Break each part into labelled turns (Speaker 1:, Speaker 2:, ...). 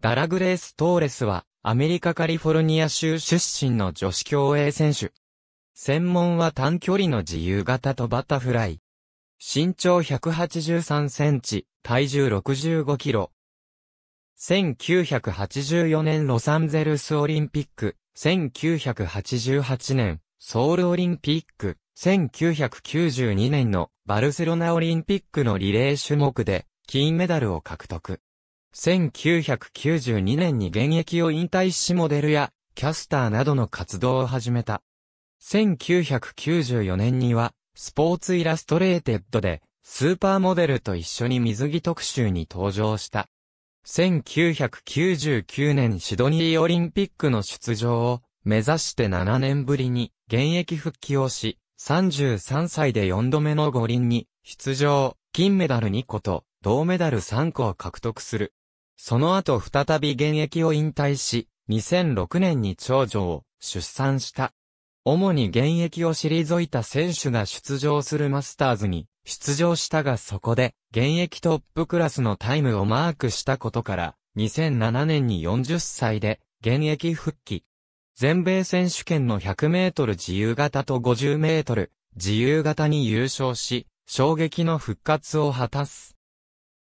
Speaker 1: ダラグレース・トーレスは、アメリカカリフォルニア州出身の女子競泳選手。専門は短距離の自由形とバタフライ。身長183センチ、体重65キロ。1984年ロサンゼルスオリンピック、1988年ソウルオリンピック、1992年のバルセロナオリンピックのリレー種目で金メダルを獲得。1992年に現役を引退しモデルやキャスターなどの活動を始めた。1994年にはスポーツイラストレーテッドでスーパーモデルと一緒に水着特集に登場した。1999年シドニーオリンピックの出場を目指して7年ぶりに現役復帰をし、33歳で4度目の五輪に出場、金メダル2個と銅メダル3個を獲得する。その後再び現役を引退し、2006年に長女を出産した。主に現役を退いた選手が出場するマスターズに出場したがそこで現役トップクラスのタイムをマークしたことから2007年に40歳で現役復帰。全米選手権の100メートル自由形と50メートル自由形に優勝し衝撃の復活を果たす。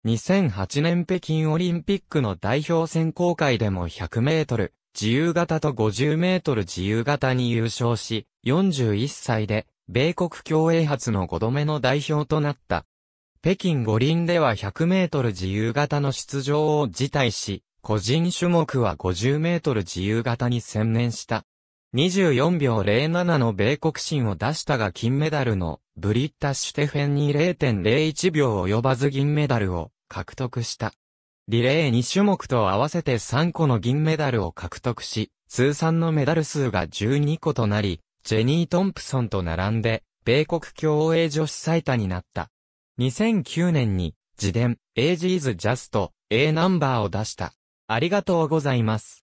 Speaker 1: 2008年北京オリンピックの代表選考会でも100メートル、自由形と50メートル自由形に優勝し、41歳で、米国競泳初の5度目の代表となった。北京五輪では100メートル自由形の出場を辞退し、個人種目は50メートル自由形に専念した。24秒07の米国新を出したが金メダルのブリッタ・シュテフェンに0.01秒及ばず銀メダルを獲得した。リレー2種目と合わせて3個の銀メダルを獲得し、通算のメダル数が12個となり、ジェニー・トンプソンと並んで、米国競泳女子最多になった。2009年に、自伝、エイジーズ・ジャスト、A ナンバーを出した。ありがとうございます。